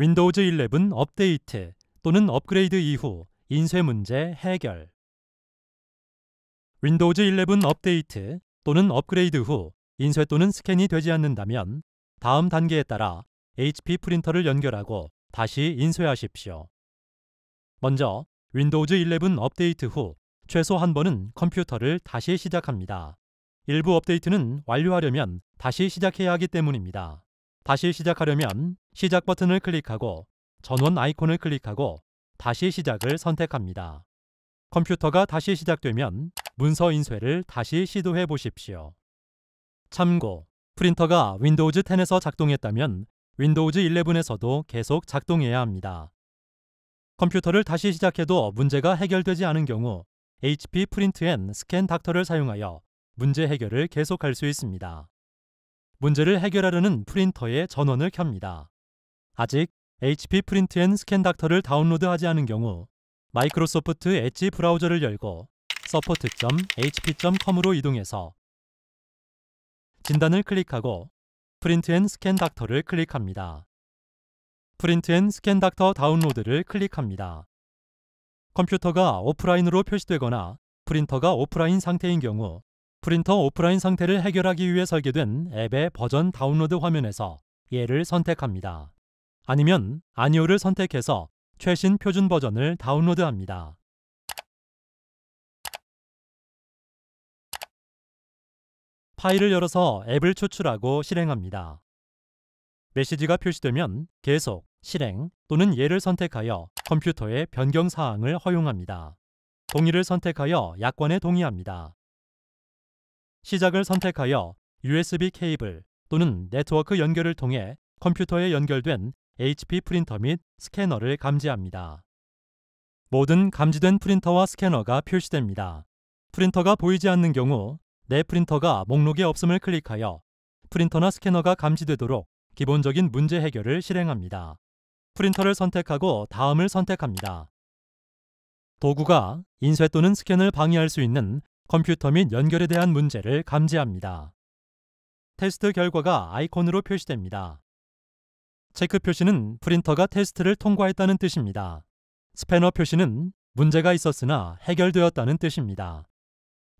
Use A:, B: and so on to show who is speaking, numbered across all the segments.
A: 윈도우즈 11 업데이트 또는 업그레이드 이후 인쇄 문제 해결 윈도우즈 11 업데이트 또는 업그레이드 후 인쇄 또는 스캔이 되지 않는다면 다음 단계에 따라 HP 프린터를 연결하고 다시 인쇄하십시오. 먼저 윈도우즈 11 업데이트 후 최소 한 번은 컴퓨터를 다시 시작합니다. 일부 업데이트는 완료하려면 다시 시작해야 하기 때문입니다. 다시 시작하려면 시작 버튼을 클릭하고 전원 아이콘을 클릭하고 다시 시작을 선택합니다. 컴퓨터가 다시 시작되면 문서 인쇄를 다시 시도해 보십시오. 참고, 프린터가 윈도우즈 10에서 작동했다면 윈도우즈 11에서도 계속 작동해야 합니다. 컴퓨터를 다시 시작해도 문제가 해결되지 않은 경우 HP 프린트 앤 스캔 닥터를 사용하여 문제 해결을 계속할 수 있습니다. 문제를 해결하려는 프린터의 전원을 켭니다. 아직 HP 프린트 앤 스캔 닥터를 다운로드하지 않은 경우 마이크로소프트 엣지 브라우저를 열고 support.hp.com으로 이동해서 진단을 클릭하고 프린트 앤 스캔 닥터를 클릭합니다. 프린트 앤 스캔 닥터 다운로드를 클릭합니다. 컴퓨터가 오프라인으로 표시되거나 프린터가 오프라인 상태인 경우 프린터 오프라인 상태를 해결하기 위해 설계된 앱의 버전 다운로드 화면에서 얘를 선택합니다. 아니면 아니오를 선택해서 최신 표준 버전을 다운로드합니다. 파일을 열어서 앱을 추출하고 실행합니다. 메시지가 표시되면 계속, 실행 또는 예를 선택하여 컴퓨터에 변경 사항을 허용합니다. 동의를 선택하여 약관에 동의합니다. 시작을 선택하여 USB 케이블 또는 네트워크 연결을 통해 컴퓨터에 연결된 HP 프린터 및 스캐너를 감지합니다. 모든 감지된 프린터와 스캐너가 표시됩니다. 프린터가 보이지 않는 경우 내 프린터가 목록에 없음을 클릭하여 프린터나 스캐너가 감지되도록 기본적인 문제 해결을 실행합니다. 프린터를 선택하고 다음을 선택합니다. 도구가 인쇄 또는 스캔을 방해할 수 있는 컴퓨터 및 연결에 대한 문제를 감지합니다. 테스트 결과가 아이콘으로 표시됩니다. 체크 표시는 프린터가 테스트를 통과했다는 뜻입니다. 스패너 표시는 문제가 있었으나 해결되었다는 뜻입니다.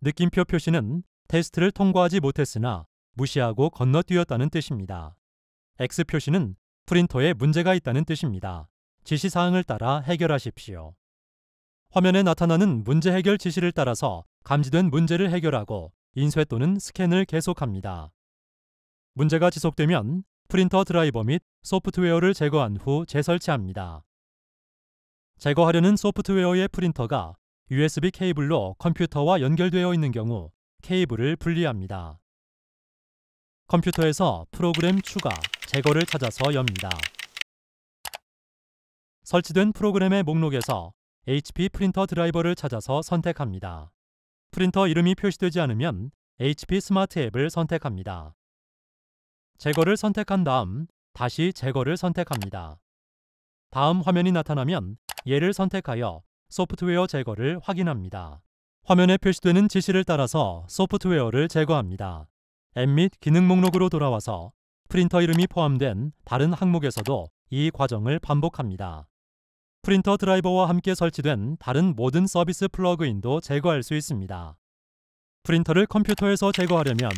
A: 느낌표 표시는 테스트를 통과하지 못했으나 무시하고 건너뛰었다는 뜻입니다. X 표시는 프린터에 문제가 있다는 뜻입니다. 지시사항을 따라 해결하십시오. 화면에 나타나는 문제 해결 지시를 따라서 감지된 문제를 해결하고 인쇄 또는 스캔을 계속합니다. 문제가 지속되면 프린터 드라이버 및 소프트웨어를 제거한 후 재설치합니다. 제거하려는 소프트웨어의 프린터가 USB 케이블로 컴퓨터와 연결되어 있는 경우 케이블을 분리합니다. 컴퓨터에서 프로그램 추가, 제거를 찾아서 엽니다. 설치된 프로그램의 목록에서 HP 프린터 드라이버를 찾아서 선택합니다. 프린터 이름이 표시되지 않으면 HP 스마트 앱을 선택합니다. 제거를 선택한 다음 다시 제거를 선택합니다. 다음 화면이 나타나면 얘를 선택하여 소프트웨어 제거를 확인합니다. 화면에 표시되는 지시를 따라서 소프트웨어를 제거합니다. 앱 및 기능 목록으로 돌아와서 프린터 이름이 포함된 다른 항목에서도 이 과정을 반복합니다. 프린터 드라이버와 함께 설치된 다른 모든 서비스 플러그인도 제거할 수 있습니다. 프린터를 컴퓨터에서 제거하려면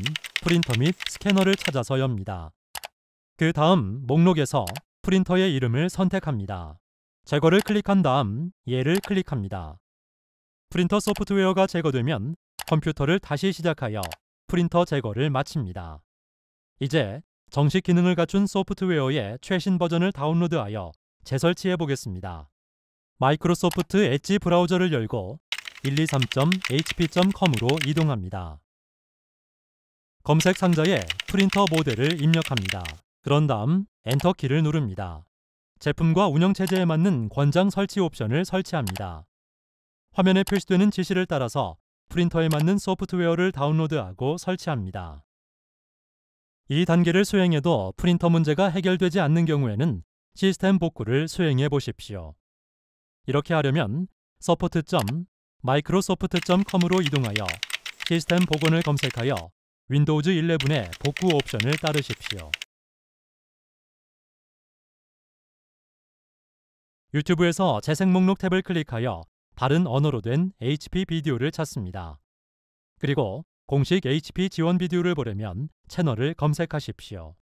A: 프린터 및 스캐너를 찾아서 엽니다. 그 다음 목록에서 프린터의 이름을 선택합니다. 제거를 클릭한 다음 얘를 클릭합니다. 프린터 소프트웨어가 제거되면 컴퓨터를 다시 시작하여 프린터 제거를 마칩니다. 이제 정식 기능을 갖춘 소프트웨어의 최신 버전을 다운로드하여 재설치해 보겠습니다. 마이크로소프트 엣지 브라우저를 열고 123.hp.com으로 이동합니다. 검색 상자에 프린터 모델을 입력합니다. 그런 다음 엔터키를 누릅니다. 제품과 운영체제에 맞는 권장 설치 옵션을 설치합니다. 화면에 표시되는 지시를 따라서 프린터에 맞는 소프트웨어를 다운로드하고 설치합니다. 이 단계를 수행해도 프린터 문제가 해결되지 않는 경우에는 시스템 복구를 수행해 보십시오. 이렇게 하려면 서포트 m i c r o s o f t c o m 으로 이동하여 시스템 복원을 검색하여 윈도우즈 11의 복구 옵션을 따르십시오. 유튜브에서 재생 목록 탭을 클릭하여 다른 언어로 된 HP 비디오를 찾습니다. 그리고 공식 HP 지원 비디오를 보려면 채널을 검색하십시오.